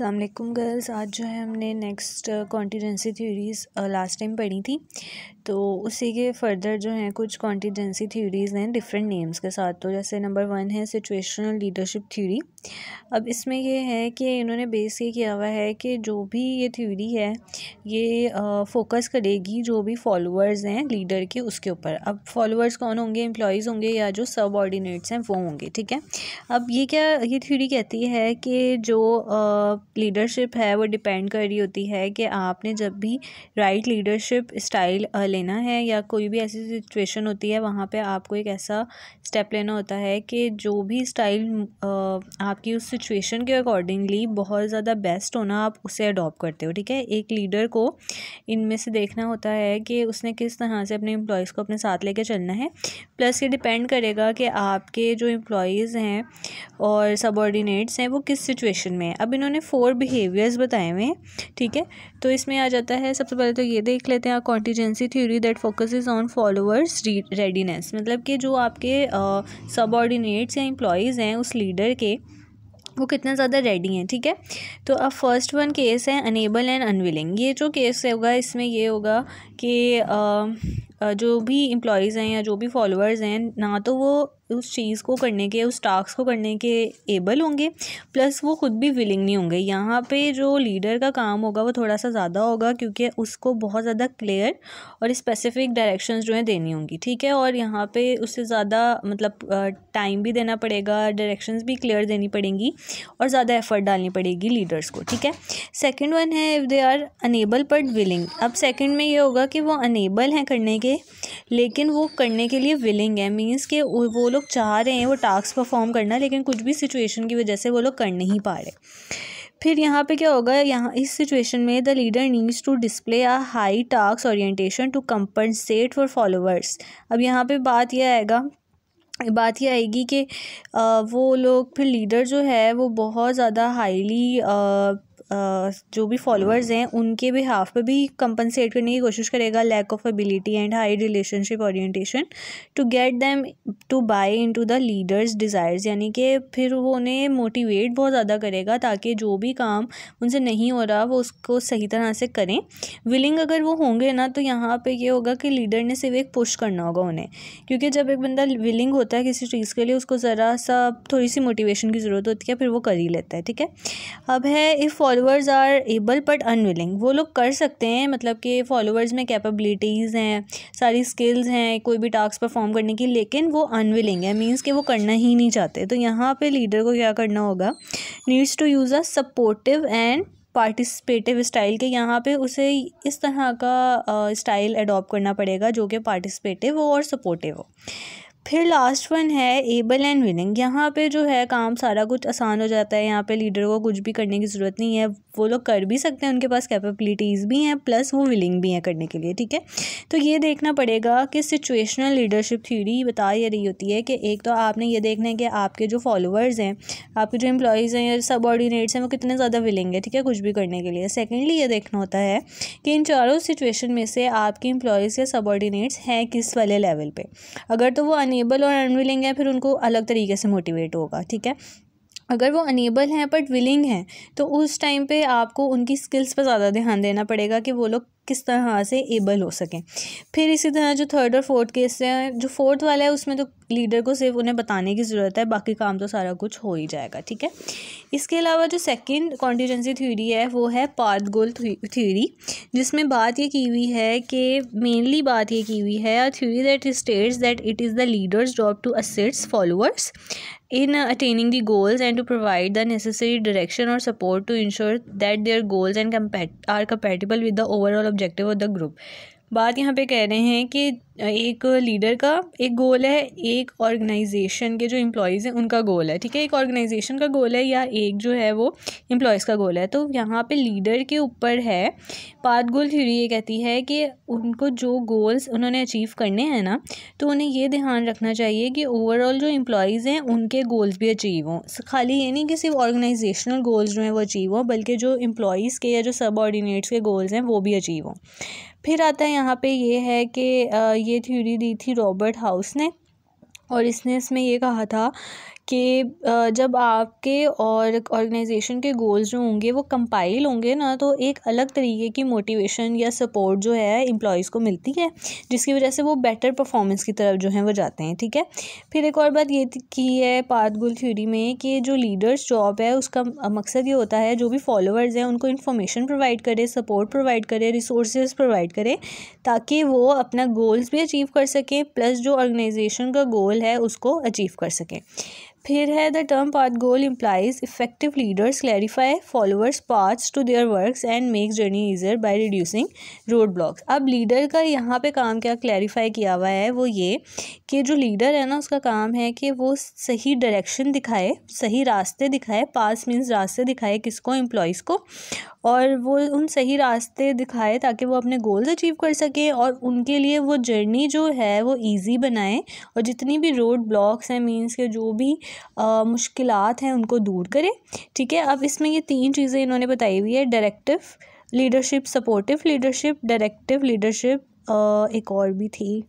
अल्लाम गर्ल्स आज जो है हमने next contingency theories last time पढ़ी थी तो उसी के फर्दर जो हैं कुछ कॉन्टीजेंसी थ्योरीज़ हैं डिफरेंट नेम्स के साथ तो जैसे नंबर वन है सिचुएशनल लीडरशिप थ्योरी अब इसमें ये है कि इन्होंने बेस ये किया हुआ है कि जो भी ये थ्योरी है ये फोकस करेगी जो भी फॉलोअर्स हैं लीडर के उसके ऊपर अब फॉलोअर्स कौन होंगे एम्प्लॉयज़ होंगे या जो सब हैं वो होंगे ठीक है अब ये क्या ये थ्योरी कहती है कि जो लीडरशिप है वो डिपेंड कर रही होती है कि आपने जब भी राइट लीडरशिप स्टाइल लेना है या कोई भी ऐसी सिचुएशन होती है वहाँ पे आपको एक ऐसा स्टेप लेना होता है कि जो भी स्टाइल आपकी उस सिचुएशन के अकॉर्डिंगली बहुत ज़्यादा बेस्ट होना आप उसे अडॉप्ट करते हो ठीक है एक लीडर को इनमें से देखना होता है कि उसने किस तरह से अपने इम्प्लॉयज़ को अपने साथ ले चलना है प्लस ये डिपेंड करेगा कि आपके जो एम्प्लॉयज़ हैं और सबॉर्डिनेट्स हैं वो किस सिचुएशन में है अब इन्होंने फोर बिहेवियर्स बताए हुए हैं ठीक है तो इसमें आ जाता है सबसे पहले तो ये देख लेते हैं contingency theory that focus on followers readiness मतलब कि जो आपके ऑर्डिनेट्स या इम्प्लॉयज़ हैं उस लीडर के वो कितना ज़्यादा रेडी हैं ठीक है थीके? तो अब फर्स्ट वन केस है अनेबल एंड अनविलिंग ये जो केस होगा इसमें ये होगा कि जो भी इम्प्लॉयज़ हैं या जो भी फॉलोअर्स हैं ना तो वो उस चीज़ को करने के उस टास्क को करने के एबल होंगे प्लस वो ख़ुद भी विलिंग नहीं होंगे यहाँ पे जो लीडर का काम होगा वो थोड़ा सा ज़्यादा होगा क्योंकि उसको बहुत ज़्यादा क्लियर और स्पेसिफिक डायरेक्शंस जो हैं देनी होंगी ठीक है और यहाँ पे उससे ज़्यादा मतलब टाइम भी देना पड़ेगा डायरेक्शन भी क्लियर देनी पड़ेंगी और ज़्यादा एफर्ट डालनी पड़ेगी लीडर्स को ठीक है सेकेंड वन है if they are unable but willing अब सेकेंड में ये होगा कि वो अनेबल हैं करने के लेकिन वो करने के लिए विलिंग है मीन्स के वो लोग चाह रहे हैं वो टास्क परफॉर्म करना लेकिन कुछ भी सिचुएशन की वजह से वो लोग कर नहीं पा रहे फिर यहाँ पे क्या होगा यहाँ इस सिचुएशन में the leader needs to display a high task orientation to compensate for followers अब यहाँ पे बात यह आएगा बात यह आएगी कि वो लोग फिर लीडर जो है वो बहुत ज़्यादा हाईली जो भी फॉलोअर्स हाँ। हैं उनके बिहाफ पे भी कंपनसेट करने की कोशिश करेगा lack of ability and high relationship orientation to get them to buy into the leaders desires यानी कि फिर वो उन्हें मोटिवेट बहुत ज़्यादा करेगा ताकि जो भी काम उनसे नहीं हो रहा वो उसको सही तरह से करें विलिंग अगर वो होंगे ना तो यहाँ पर यह होगा कि लीडर ने सिर्फ एक पुश करना होगा उन्हें क्योंकि जब एक बंदा विलिंग होता है किसी चीज़ के लिए उसको ज़रा सा थोड़ी सी मोटिवेशन की ज़रूरत होती है फिर वो कर ही लेता है ठीक है अब है if followers are able but unwilling वो लोग कर सकते हैं मतलब कि फॉलोअर्स में कैपेबिलिटीज़ हैं सारी स्किल्स हैं कोई भी टास्क परफॉर्म करने की लेकिन वो अनविलिंग है मीन्स कि वो करना ही नहीं चाहते तो यहाँ पे लीडर को क्या करना होगा needs to use a supportive and participative style के यहाँ पे उसे इस तरह का स्टाइल uh, अडॉप्ट करना पड़ेगा जो कि पार्टिसिपेटिव हो और सपोर्टिव हो फिर लास्ट वन है एबल एंड विलिंग यहाँ पे जो है काम सारा कुछ आसान हो जाता है यहाँ पे लीडर को कुछ भी करने की ज़रूरत नहीं है वो लोग कर भी सकते हैं उनके पास कैपेबिलिटीज़ भी हैं प्लस वो विलिंग भी हैं करने के लिए ठीक है तो ये देखना पड़ेगा कि सिचुएशनल लीडरशिप थ्योरी बता ये रही होती है कि एक तो आपने ये देखना है कि आपके जो फॉलोअर्स हैं आपके जो इम्प्लॉयज़ हैं या सब हैं वो कितने ज़्यादा विलिंग है ठीक है कुछ भी करने के लिए सेकेंडली ये देखना होता है कि इन चारों सिचुएशन में से आपके इम्प्लॉयज़ या सब हैं किस वाले लेवल पर अगर तो वो अनेबल और अनविलिंग है फिर उनको अलग तरीके से मोटिवेट होगा ठीक है अगर वो अनेबल हैं बट विलिंग हैं तो उस टाइम पे आपको उनकी स्किल्स पर ज़्यादा ध्यान देना पड़ेगा कि वो लोग किस तरह से एबल हो सकें फिर इसी तरह जो थर्ड और फोर्थ केस हैं जो फोर्थ वाला है उसमें तो लीडर को सिर्फ उन्हें बताने की ज़रूरत है बाकी काम तो सारा कुछ हो ही जाएगा ठीक है इसके अलावा जो सेकंड कॉन्टीजेंसी थ्योरी है वो है पार्थ गोल थ्योरी जिसमें बात ये की हुई है कि मेनली बात ये की हुई है theory that states that it is the leaders job to assist followers in attaining the goals and to provide the necessary direction और support to ensure that their goals and are compatible with the overall objective of the group बात यहाँ पे कह रहे हैं कि एक leader का एक गोल है एक ऑर्गेनाइजेशन के जो एम्प्लॉयज़ हैं उनका गोल है ठीक है एक ऑर्गेनाइजेशन का गोल है या एक जो है वो एम्प्लॉयज़ का गोल है तो यहाँ पे लीडर के ऊपर है पाथ गोल थ्योरी ये कहती है कि उनको जो गोल्स उन्होंने अचीव करने हैं ना तो उन्हें ये ध्यान रखना चाहिए कि ओवरऑल जो एम्प्लॉयज़ हैं उनके गोल्स भी अचीव हों खाली ये नहीं कि सिर्फ ऑर्गेनाइजेशनल गोल्स जो हैं वो अचीव हों बल्कि जो एम्प्लॉयज़ के या जो सब के गोल्स हैं वो भी अचीव हों फिर आता है यहाँ पे ये है कि ये थ्योरी दी थी रॉबर्ट हाउस ने और इसने इसमें ये कहा था कि जब आपके और ऑर्गेनाइजेशन के गोल्स जो होंगे वो कंपाइल होंगे ना तो एक अलग तरीके की मोटिवेशन या सपोर्ट जो है एम्प्लॉयज़ को मिलती है जिसकी वजह से वो बेटर परफॉर्मेंस की तरफ जो है वो जाते हैं ठीक है फिर एक और बात ये की है गुल थ्योरी में कि जो लीडर्स जॉब है उसका मकसद ये होता है जो भी फॉलोअर्स हैं उनको इन्फॉर्मेशन प्रोवाइड करे सपोर्ट प्रोवाइड करे रिसोर्स प्रोवाइड करे ताकि वो अपना गोल्स भी अचीव कर सकें प्लस जो ऑर्गेनाइजेशन का गोल है उसको अचीव कर सकें फिर है the term path goal implies effective leaders clarify followers paths to their works and make journey easier by reducing road blocks अब लीडर का यहाँ पे काम क्या क्लैरिफाई किया हुआ है वो ये कि जो लीडर है ना उसका काम है कि वो सही डायरेक्शन दिखाए सही रास्ते दिखाए पास मीन्स रास्ते दिखाए किसको एम्प्लॉयज़ को और वो उन सही रास्ते दिखाए ताकि वो अपने गोल्स अचीव कर सके और उनके लिए वो जर्नी जो है वो ईजी बनाए और जितनी भी रोड ब्लॉक्स हैं मींस के जो भी मुश्किल हैं उनको दूर करें ठीक है अब इसमें ये तीन चीज़ें इन्होंने बताई हुई है directive leadership supportive leadership directive leadership एक और भी थी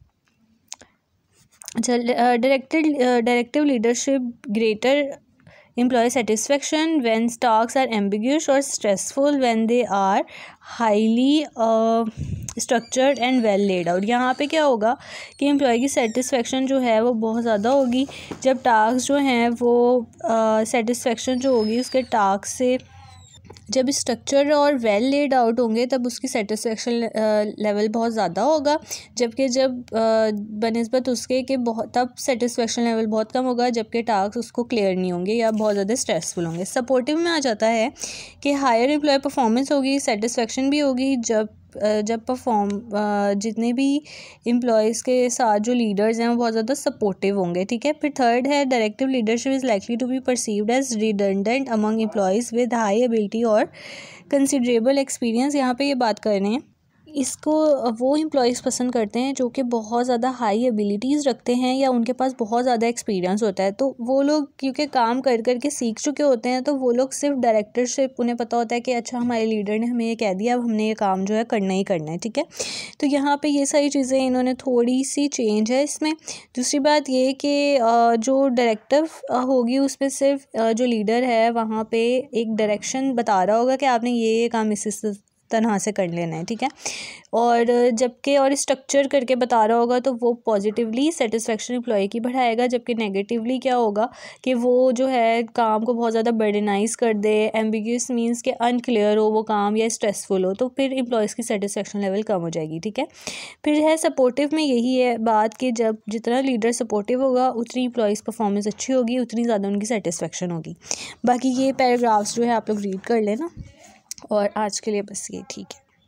अच्छा directed directive leadership greater employee satisfaction when stocks are ambiguous और stressful when they are highly structured and well laid out यहाँ पर क्या होगा कि एम्प्लॉय की सेटिस्फेक्शन जो है वो बहुत ज़्यादा होगी जब टास्क जो हैं वो सेटिस्फेक्शन uh, जो होगी उसके टास्क से जब स्ट्रक्चर और वेल लेड आउट होंगे तब उसकी सेटिस्फेक्शन लेवल बहुत ज़्यादा होगा जबकि जब बनस्बत उसके कि बहुत तब सेटिस्फेक्शन लेवल बहुत कम होगा जबकि टास्क उसको क्लियर नहीं होंगे या बहुत ज़्यादा स्ट्रेसफुल होंगे सपोर्टिव में आ जाता है कि हायर एम्प्लॉय परफॉर्मेंस होगी सेटिस्फेक्शन भी होगी जब जब परफॉर्म जितने भी इम्प्लॉयज़ के साथ जो लीडर्स हैं वो बहुत ज़्यादा सपोर्टिव होंगे ठीक है फिर थर्ड है directive leadership is likely to be perceived as redundant among employees with high ability और कंसिडरेबल एक्सपीरियंस यहाँ पे ये बात कर रहे हैं इसको वो एम्प्लॉयज़ पसंद करते हैं जो कि बहुत ज़्यादा हाई एबिलिटीज़ रखते हैं या उनके पास बहुत ज़्यादा एक्सपीरियंस होता है तो वो लोग क्योंकि काम कर कर के सीख चुके होते हैं तो वो लोग सिर्फ डायरेक्टरशिप उन्हें पता होता है कि अच्छा हमारे लीडर ने हमें ये कह दिया अब हमने ये काम जो है करना ही करना है ठीक है तो यहाँ पर ये सारी चीज़ें इन्होंने थोड़ी सी चेंज है इसमें दूसरी बात ये कि जो डायरेक्टिव होगी उसमें सिर्फ जो लीडर है वहाँ पर एक डायरेक्शन बता रहा होगा कि आपने ये ये काम इस तरह से कर लेना है ठीक है और जबकि और स्ट्रक्चर करके बता रहा होगा तो वो पॉजिटिवली सेटिस्फेक्शन एम्प्लॉय की बढ़ाएगा जबकि नेगेटिवली क्या होगा कि वो जो है काम को बहुत ज़्यादा बर्डनाइज कर दे एम्बिगस मीन्स के अनक्लियर हो वो काम या स्ट्रेसफुल हो तो फिर एम्प्लॉयज़ की सेटिस्फेक्शन लेवल कम हो जाएगी ठीक है फिर है सपोर्टिव में यही है बात कि जब जितना लीडर सपोर्टिव होगा उतनी इम्प्लॉयज़ परफॉर्मेंस अच्छी होगी उतनी ज़्यादा उनकी सेटिस्फेक्शन होगी बाकी ये पैराग्राफ्स जो है आप लोग रीड कर लेना और आज के लिए बस ये ठीक है